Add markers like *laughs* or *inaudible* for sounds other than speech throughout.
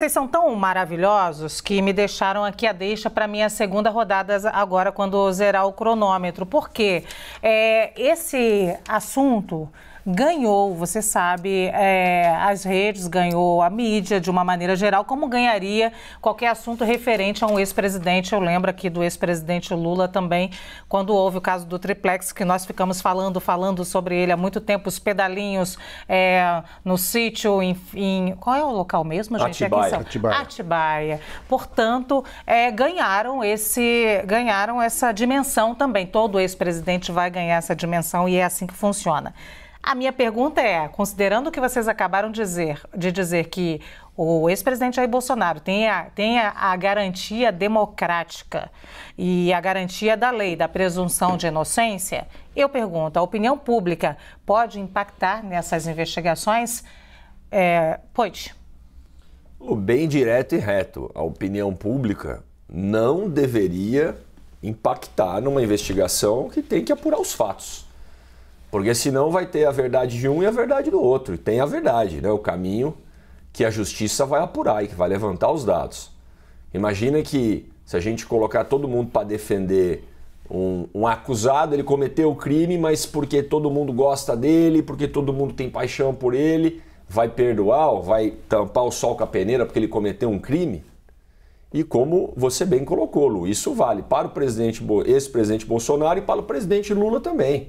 Vocês são tão maravilhosos que me deixaram aqui a deixa para minha segunda rodada agora quando zerar o cronômetro. Porque é, esse assunto ganhou, você sabe, é, as redes, ganhou a mídia de uma maneira geral, como ganharia qualquer assunto referente a um ex-presidente. Eu lembro aqui do ex-presidente Lula também, quando houve o caso do triplex, que nós ficamos falando, falando sobre ele há muito tempo, os pedalinhos é, no sítio, enfim. Qual é o local mesmo, gente? Atibaia. É Atibaia. Atibaia. Portanto, é, ganharam, esse, ganharam essa dimensão também. Todo ex-presidente vai ganhar essa dimensão e é assim que funciona. A minha pergunta é, considerando que vocês acabaram de dizer, de dizer que o ex-presidente Jair Bolsonaro tem, a, tem a, garantia democrática e a garantia da lei, da presunção de inocência, eu pergunto, a opinião pública pode impactar nessas investigações? É, pois. Bem direto e reto, a opinião pública não deveria impactar numa investigação que tem que apurar os fatos. Porque senão vai ter a verdade de um e a verdade do outro. E tem a verdade, né? o caminho que a justiça vai apurar e que vai levantar os dados. Imagina que se a gente colocar todo mundo para defender um, um, acusado, ele cometeu o crime, mas porque todo mundo gosta dele, porque todo mundo tem paixão por ele, vai perdoar, vai tampar o sol com a peneira porque ele cometeu um crime? E como você bem colocou, Lu, isso vale para o presidente, ex-presidente Bolsonaro e para o presidente Lula também.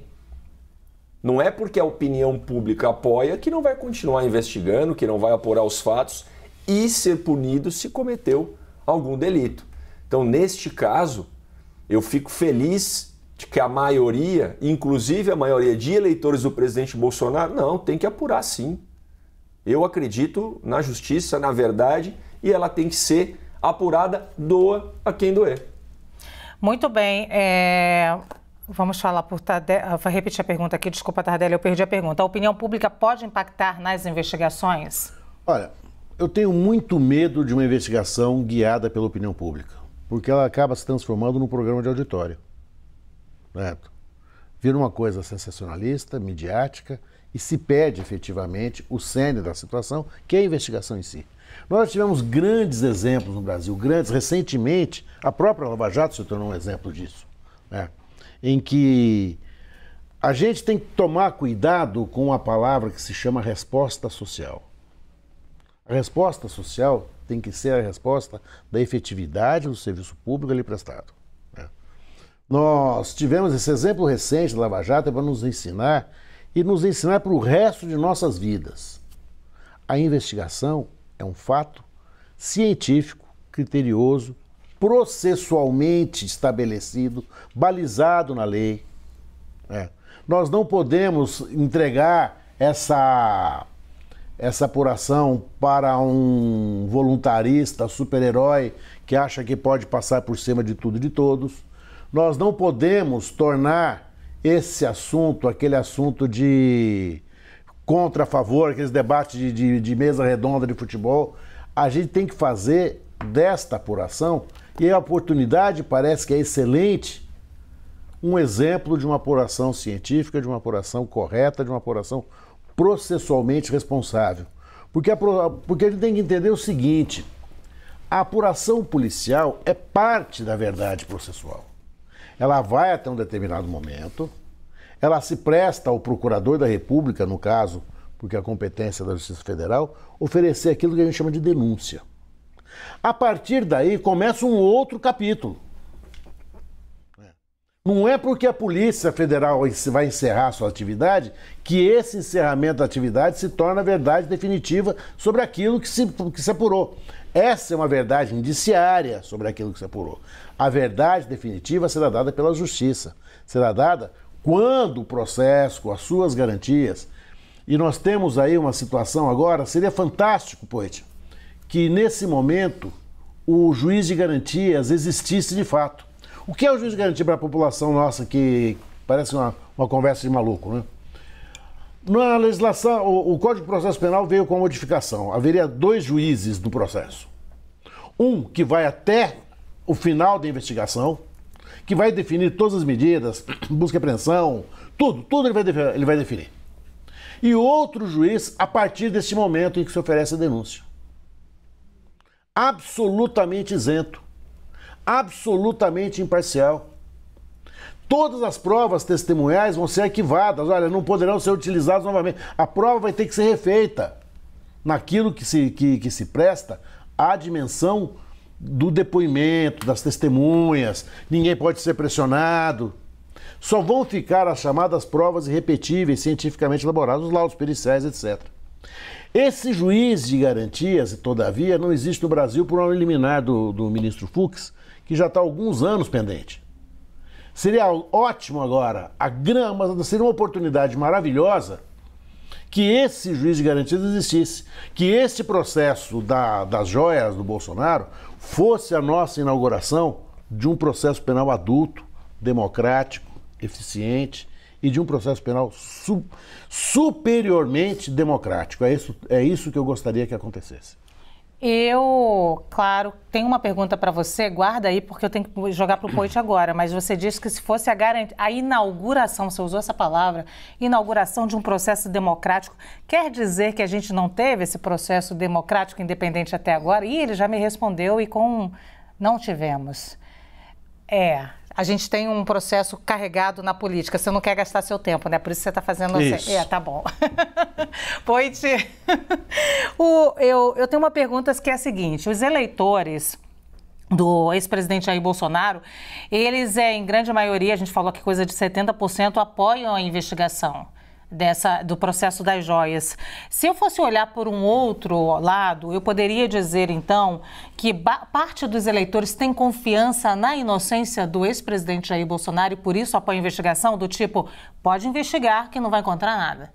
Não é porque a opinião pública apoia que não vai continuar investigando, que não vai apurar os fatos e ser punido se cometeu algum delito. Então, neste caso, eu fico feliz de que a maioria, inclusive a maioria de eleitores do presidente Bolsonaro, não, tem que apurar sim. Eu acredito na justiça, na verdade, e ela tem que ser apurada, doa a quem doer. Muito bem. É... Vamos falar por Tardelli. Ah, vou repetir a pergunta aqui, desculpa, Tardelli, eu perdi a pergunta. A opinião pública pode impactar nas investigações? Olha, eu tenho muito medo de uma investigação guiada pela opinião pública, porque ela acaba se transformando num programa de auditório. Certo? Vira uma coisa sensacionalista, midiática, e se perde efetivamente o cerne da situação, que é a investigação em si. Nós tivemos grandes exemplos no Brasil, grandes. Recentemente, a própria Lava Jato se tornou um exemplo disso. Né? em que a gente tem que tomar cuidado com a palavra que se chama resposta social. A resposta social tem que ser a resposta da efetividade do serviço público ali prestado. Né? Nós tivemos esse exemplo recente da Lava Jato para nos ensinar e nos ensinar para o resto de nossas vidas. A investigação é um fato científico, criterioso, processualmente estabelecido, balizado na lei. É. Nós não podemos entregar essa, essa apuração para um voluntarista, super-herói, que acha que pode passar por cima de tudo e de todos. Nós não podemos tornar esse assunto aquele assunto de contra a favor, aqueles debates de, de, de mesa redonda de futebol. A gente tem que fazer desta apuração e a oportunidade parece que é excelente um exemplo de uma apuração científica, de uma apuração correta, de uma apuração processualmente responsável. Porque a, porque a gente tem que entender o seguinte: a apuração policial é parte da verdade processual. Ela vai até um determinado momento, ela se presta ao procurador da República, no caso, porque a competência é da Justiça Federal, oferecer aquilo que a gente chama de denúncia. A partir daí começa um outro capítulo. Não é porque a Polícia Federal vai encerrar sua atividade que esse encerramento da atividade se torna verdade definitiva sobre aquilo que se, que se apurou. Essa é uma verdade indiciária sobre aquilo que se apurou. A verdade definitiva será dada pela Justiça. Será dada quando o processo, com as suas garantias. E nós temos aí uma situação agora, seria fantástico, Poit, que nesse momento o juiz de garantias existisse de fato. O que é o juiz de garantia para a população nossa que parece uma, uma conversa de maluco, né? Na legislação, o, o Código de Processo Penal veio com a modificação. Haveria dois juízes do processo. Um que vai até o final da investigação, que vai definir todas as medidas, *clears throat* busca e apreensão, tudo, tudo ele vai, definir, ele vai definir. E outro juiz a partir deste momento em que se oferece a denúncia absolutamente isento, absolutamente imparcial. Todas as provas testemunhais vão ser arquivadas, olha, não poderão ser utilizadas novamente. A prova vai ter que ser refeita naquilo que se, que, que se presta à dimensão do depoimento, das testemunhas, ninguém pode ser pressionado. Só vão ficar as chamadas provas irrepetíveis, cientificamente elaboradas, os laudos periciais, etc. Esse juiz de garantias, todavia, não existe no Brasil por um liminar do, do ministro Fux, que já está há alguns anos pendente. Seria ótimo agora, a grama, seria uma oportunidade maravilhosa que esse juiz de garantias existisse, que esse processo da, das joias do Bolsonaro fosse a nossa inauguração de um processo penal adulto, democrático, eficiente e de um processo penal su superiormente democrático. É isso, é isso que eu gostaria que acontecesse. Eu, claro, tenho uma pergunta para você, guarda aí, porque eu tenho que jogar para o Poit agora, mas você disse que se fosse a, garant... a inauguração, você usou essa palavra, inauguração de um processo democrático, quer dizer que a gente não teve esse processo democrático independente até agora? E ele já me respondeu e com não tivemos. É. A gente tem um processo carregado na política. Você não quer gastar seu tempo, né? Por isso você está fazendo. Assim. Isso. É, tá bom. Poit, *laughs* *laughs* o, eu, eu tenho uma pergunta que é a seguinte: os eleitores do ex-presidente Jair Bolsonaro, eles, é, em grande maioria, a gente falou que coisa de 70%, apoiam a investigação dessa, do processo das joias. Se eu fosse olhar por um outro lado, eu poderia dizer então que parte dos eleitores tem confiança na inocência do ex-presidente Jair Bolsonaro e por isso apoia a investigação do tipo pode investigar que não vai encontrar nada.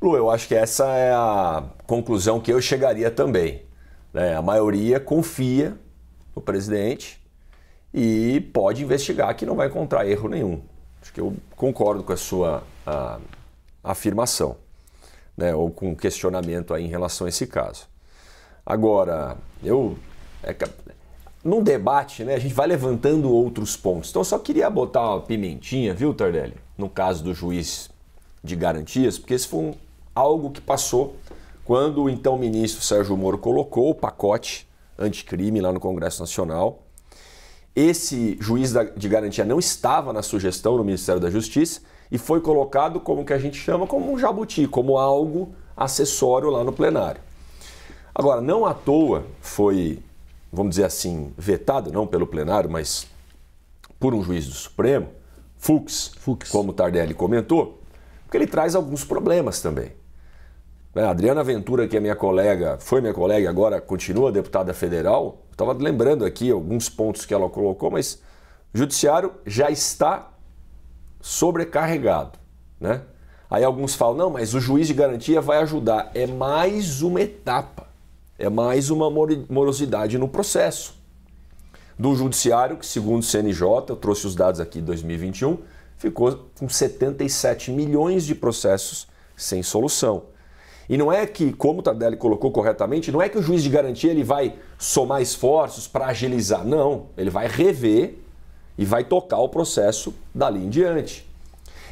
Lu, eu acho que essa é a conclusão que eu chegaria também. Né? A maioria confia no presidente e pode investigar que não vai encontrar erro nenhum. Acho que eu concordo com a sua a afirmação, né? ou com questionamento aí em relação a esse caso. Agora, eu. É, num debate, né, a gente vai levantando outros pontos. Então, só queria botar uma pimentinha, viu, Tardelli? No caso do juiz de garantias, porque isso foi um, algo que passou quando o então ministro Sérgio Moro colocou o pacote anticrime lá no Congresso Nacional. Esse juiz de garantia não estava na sugestão no Ministério da Justiça, e foi colocado como que a gente chama como um jabuti, como algo acessório lá no plenário. Agora, não à toa foi, vamos dizer assim, vetado, não pelo plenário, mas por um juiz do Supremo, Fux, Fux. como Tardelli comentou, porque ele traz alguns problemas também. A né, Adriana Ventura, que é minha colega, foi minha colega e agora continua deputada federal, estava lembrando aqui alguns pontos que ela colocou, mas o judiciário já está sobrecarregado. Né? Aí alguns falam, não, mas o juiz de garantia vai ajudar. É mais uma etapa, é mais uma morosidade no processo. Do judiciário, que segundo o CNJ, eu trouxe os dados aqui de 2021, ficou com 77 milhões de processos sem solução. E não é que, como o Tardelli colocou corretamente, não é que o juiz de garantia ele vai somar esforços para agilizar. Não, ele vai rever e vai tocar o processo dali em diante.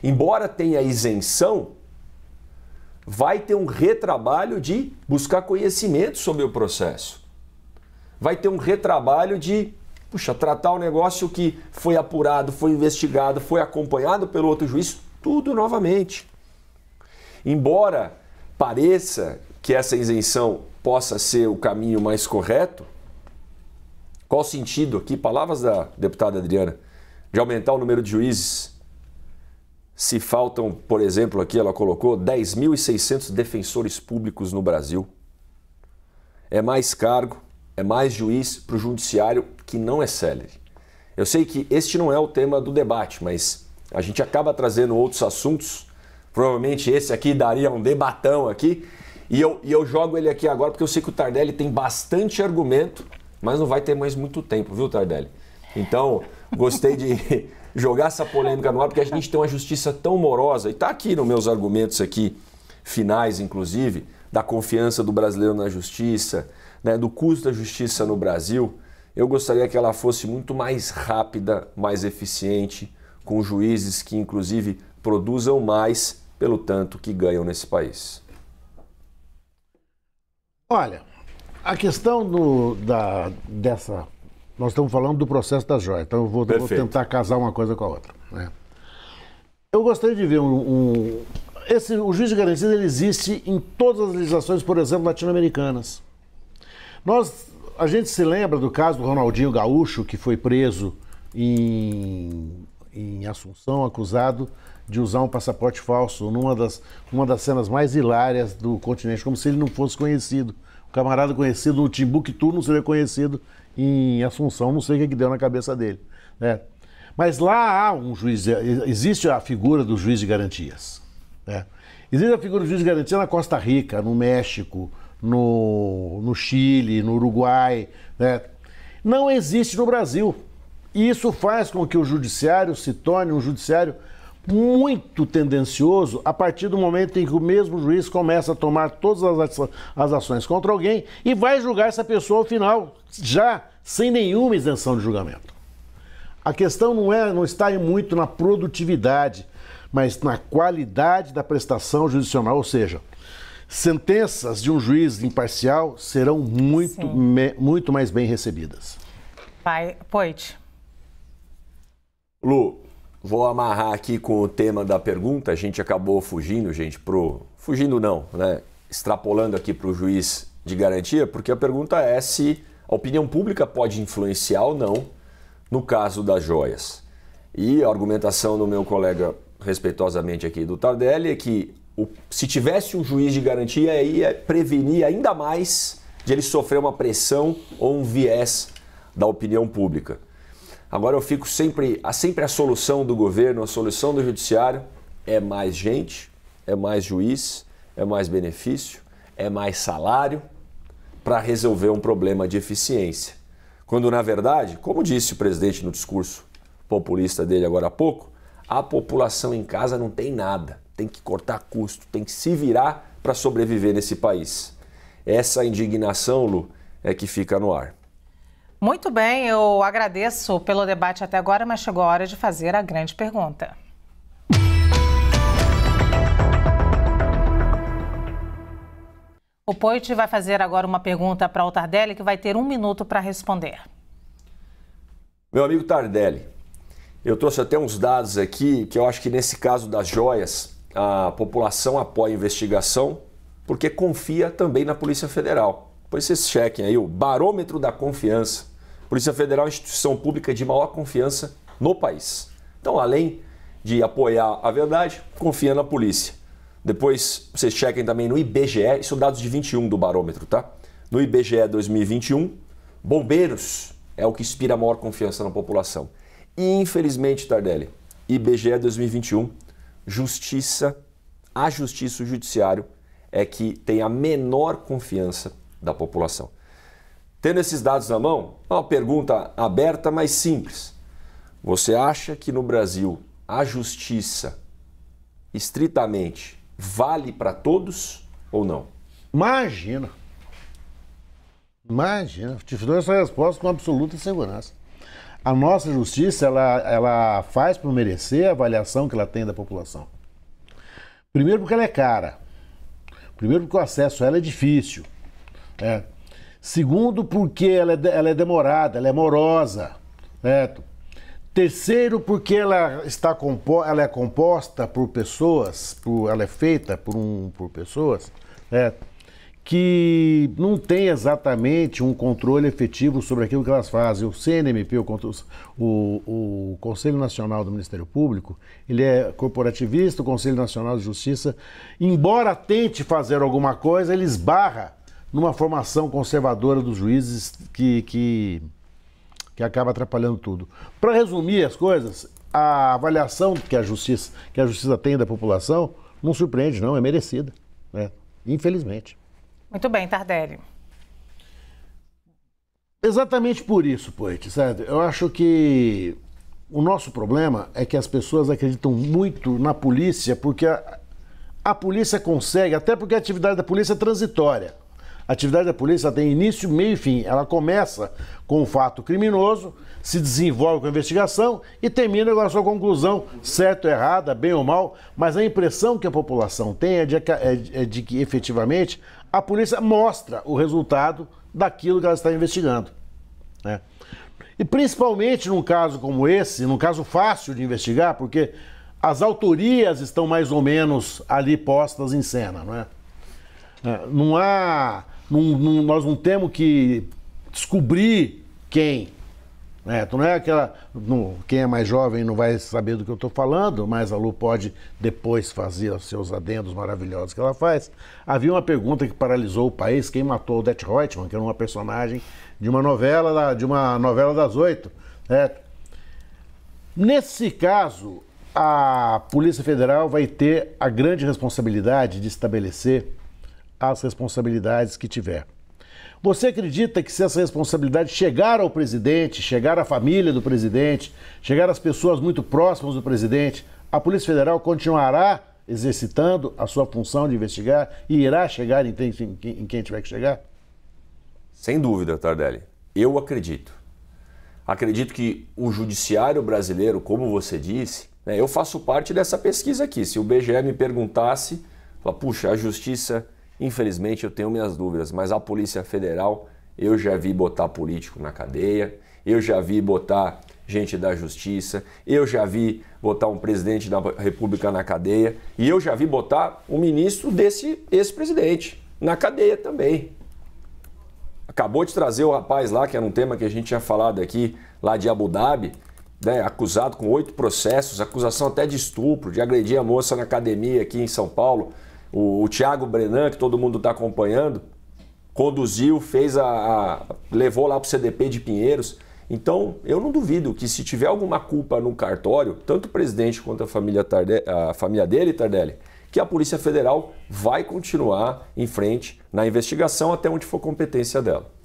Embora tenha isenção, vai ter um retrabalho de buscar conhecimento sobre o processo. Vai ter um retrabalho de, puxa, tratar o negócio que foi apurado, foi investigado, foi acompanhado pelo outro juiz, tudo novamente. Embora pareça que essa isenção possa ser o caminho mais correto, qual o sentido aqui, palavras da deputada Adriana, de aumentar o número de juízes? Se faltam, por exemplo, aqui ela colocou 10.600 defensores públicos no Brasil. É mais cargo, é mais juiz para o judiciário que não é célere. Eu sei que este não é o tema do debate, mas a gente acaba trazendo outros assuntos. Provavelmente esse aqui daria um debatão aqui. E eu, e eu jogo ele aqui agora porque eu sei que o Tardelli tem bastante argumento mas não vai ter mais muito tempo, viu, Tardelli? Então, gostei de *laughs* jogar essa polêmica no ar, porque a gente tem uma justiça tão morosa, e está aqui nos meus argumentos aqui, finais, inclusive, da confiança do brasileiro na justiça, né, do custo da justiça no Brasil. Eu gostaria que ela fosse muito mais rápida, mais eficiente, com juízes que, inclusive, produzam mais pelo tanto que ganham nesse país. Olha, a questão do, da, dessa. Nós estamos falando do processo da joia, então eu vou, vou tentar casar uma coisa com a outra. Né? Eu gostaria de ver um. um esse, o juiz de garantia ele existe em todas as legislações, por exemplo, latino-americanas. Nós, a gente se lembra do caso do Ronaldinho Gaúcho, que foi preso em, em Assunção, acusado de usar um passaporte falso, numa das, uma das cenas mais hilárias do continente, como se ele não fosse conhecido camarada conhecido no Timbuktu não seria conhecido em Assunção, não sei o que, é que deu na cabeça dele. Né? Mas lá há um juiz, existe a figura do juiz de garantias. Né? Existe a figura do juiz de garantias na Costa Rica, no México, no, no Chile, no Uruguai. Né? Não existe no Brasil. E isso faz com que o judiciário se torne um judiciário muito tendencioso a partir do momento em que o mesmo juiz começa a tomar todas as ações contra alguém e vai julgar essa pessoa ao final, já sem nenhuma isenção de julgamento. A questão não, é, não está muito na produtividade, mas na qualidade da prestação judicial, ou seja, sentenças de um juiz imparcial serão muito, me, muito mais bem recebidas. Pai, Poit. Lu, Vou amarrar aqui com o tema da pergunta. A gente acabou fugindo, gente, pro. Fugindo não, né? Extrapolando aqui para o juiz de garantia, porque a pergunta é se a opinião pública pode influenciar ou não no caso das joias. E a argumentação do meu colega respeitosamente aqui do Tardelli é que o... se tivesse um juiz de garantia, aí ia é prevenir ainda mais de ele sofrer uma pressão ou um viés da opinião pública. Agora eu fico sempre, sempre a solução do governo, a solução do judiciário é mais gente, é mais juiz, é mais benefício, é mais salário para resolver um problema de eficiência. Quando na verdade, como disse o presidente no discurso populista dele agora há pouco, a população em casa não tem nada, tem que cortar custo, tem que se virar para sobreviver nesse país. Essa indignação, Lu, é que fica no ar. Muito bem, eu agradeço pelo debate até agora, mas chegou a hora de fazer a grande pergunta. O Poit vai fazer agora uma pergunta para o Tardelli, que vai ter um minuto para responder. Meu amigo Tardelli, eu trouxe até uns dados aqui que eu acho que nesse caso das joias, a população apoia a investigação porque confia também na Polícia Federal. Depois vocês chequem aí o barômetro da confiança Polícia Federal é a instituição pública de maior confiança no país. Então, além de apoiar a verdade, confia na polícia. Depois vocês chequem também no IBGE, isso são dados de 21 do barômetro, tá? No IBGE 2021, bombeiros é o que inspira a maior confiança na população. E, infelizmente, Tardelli, IBGE 2021, justiça, a justiça, o judiciário é que tem a menor confiança da população. Tendo esses dados na mão, é uma pergunta aberta, mas simples. Você acha que no Brasil a justiça estritamente vale para todos ou não? Imagina. Imagina. Te dou essa resposta com absoluta segurança. A nossa justiça, ela, ela faz para merecer a avaliação que ela tem da população. Primeiro porque ela é cara. Primeiro porque o acesso a ela é difícil. É. Segundo, porque ela é, ela é demorada, ela é morosa, certo? Terceiro, porque ela, está compo ela é composta por pessoas, por, ela é feita por, um, por pessoas que não tem exatamente um controle efetivo sobre aquilo que elas fazem. O CNMP, o, o, o Conselho Nacional do Ministério Público, ele é corporativista, o Conselho Nacional de Justiça, embora tente fazer alguma coisa, ele esbarra numa formação conservadora dos juízes que, que, que acaba atrapalhando tudo. Para resumir as coisas, a avaliação que a justiça, que a justiça tem da população não surpreende, não, é merecida. Né? Infelizmente. Muito bem, Tardelli. Exatamente por isso, Poit, sabe? Eu acho que o nosso problema é que as pessoas acreditam muito na polícia porque a, a polícia consegue, até porque a atividade da polícia é transitória. A atividade da polícia tem início, meio e fim. Ela começa com o fato criminoso, se desenvolve com a investigação e termina com a sua conclusão, certo, errada, bem ou mal. Mas a impressão que a população tem é de, é, é de que efetivamente a polícia mostra o resultado daquilo que ela está investigando. Né? E principalmente num caso como esse, num caso fácil de investigar, porque as autorias estão mais ou menos ali postas em cena, não é? é não há nós não temos que descobrir quem. É, tu não é aquela. Não, quem é mais jovem não vai saber do que eu estou falando, mas a Lu pode depois fazer os seus adendos maravilhosos que ela faz. Havia uma pergunta que paralisou o país: quem matou o Detroit Reutemann, que era uma personagem de uma novela, de uma novela das oito. Né? Nesse caso, a Polícia Federal vai ter a grande responsabilidade de estabelecer as responsabilidades que tiver. Você acredita que se essa responsabilidade chegar ao presidente, chegar à família do presidente, chegar às pessoas muito próximas do presidente, a Polícia Federal continuará exercitando a sua função de investigar e irá chegar em, em quem tiver que chegar? Sem dúvida, Tardelli. Eu acredito. Acredito que o judiciário brasileiro, como você disse, né, eu faço parte dessa pesquisa aqui. Se o BGE me perguntasse, fala, puxa, a justiça Infelizmente eu tenho minhas dúvidas, mas a Polícia Federal eu já vi botar político na cadeia, eu já vi botar gente da justiça, eu já vi botar um presidente da República na cadeia e eu já vi botar um ministro desse ex-presidente na cadeia também. Acabou de trazer o rapaz lá, que era um tema que a gente tinha falado aqui, lá de Abu Dhabi, né, acusado com oito processos, acusação até de estupro, de agredir a moça na academia aqui em São Paulo. O, o Thiago Brenan, que todo mundo está acompanhando, conduziu, fez a, a levou lá para o CDP de Pinheiros. Então, eu não duvido que se tiver alguma culpa no cartório, tanto o presidente quanto a família, a família dele, Tardelli, que a Polícia Federal vai continuar em frente na investigação até onde for competência dela.